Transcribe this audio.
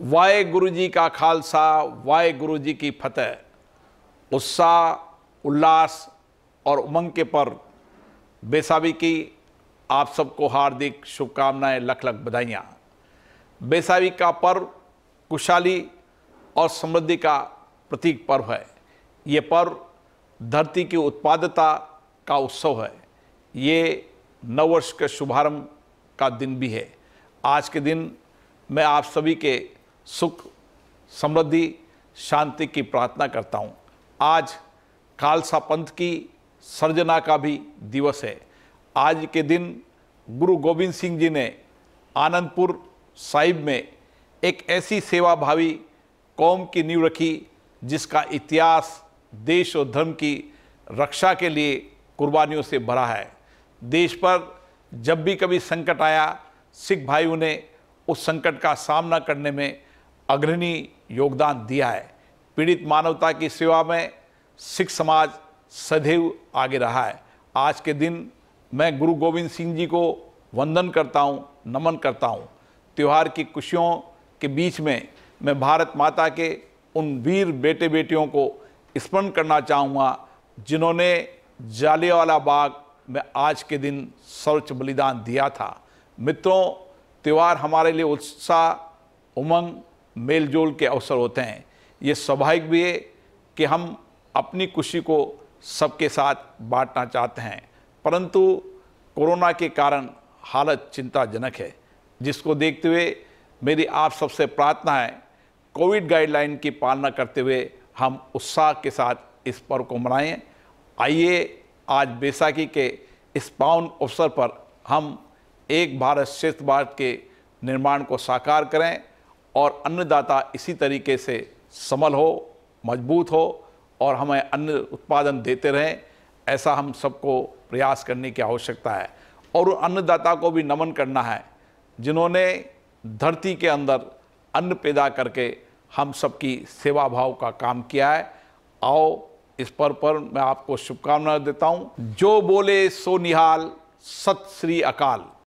वाहे गुरु जी का खालसा वाहे गुरु जी की फतेह उत्साह उल्लास और उमंग के पर बेसावी की आप सबको हार्दिक शुभकामनाएं लख लख बधाइयाँ बेसावी का पर्व खुशहाली और समृद्धि का प्रतीक पर्व है ये पर्व धरती की उत्पादता का उत्सव है ये नववर्ष के शुभारंभ का दिन भी है आज के दिन मैं आप सभी के सुख समृद्धि शांति की प्रार्थना करता हूँ आज खालसा पंथ की सर्जना का भी दिवस है आज के दिन गुरु गोविंद सिंह जी ने आनंदपुर साहिब में एक ऐसी सेवा भावी कौम की नींव रखी जिसका इतिहास देश और धर्म की रक्षा के लिए कुर्बानियों से भरा है देश पर जब भी कभी संकट आया सिख भाइयों ने उस संकट का सामना करने में अग्रणी योगदान दिया है पीड़ित मानवता की सेवा में सिख समाज सदैव आगे रहा है आज के दिन मैं गुरु गोविंद सिंह जी को वंदन करता हूँ नमन करता हूँ त्यौहार की खुशियों के बीच में मैं भारत माता के उन वीर बेटे बेटियों को स्मरण करना चाहूँगा जिन्होंने जालियावाला बाग में आज के दिन सर्वोच्च बलिदान दिया था मित्रों त्यौहार हमारे लिए उत्साह उमंग मेल जोल के अवसर होते हैं ये स्वाभाविक भी है कि हम अपनी खुशी को सबके साथ बांटना चाहते हैं परंतु कोरोना के कारण हालत चिंताजनक है जिसको देखते हुए मेरी आप सबसे प्रार्थना है कोविड गाइडलाइन की पालना करते हुए हम उत्साह के साथ इस पर्व को मनाएं आइए आज बैसाखी के इस पावन अवसर पर हम एक भारत श्रेष्ठ भारत के निर्माण को साकार करें और अन्नदाता इसी तरीके से समल हो मजबूत हो और हमें अन्न उत्पादन देते रहें ऐसा हम सबको प्रयास करने की आवश्यकता है और अन्नदाता को भी नमन करना है जिन्होंने धरती के अंदर अन्न पैदा करके हम सबकी सेवा भाव का काम किया है आओ इस पर पर मैं आपको शुभकामनाएं देता हूँ जो बोले सो निहाल सत श्री अकाल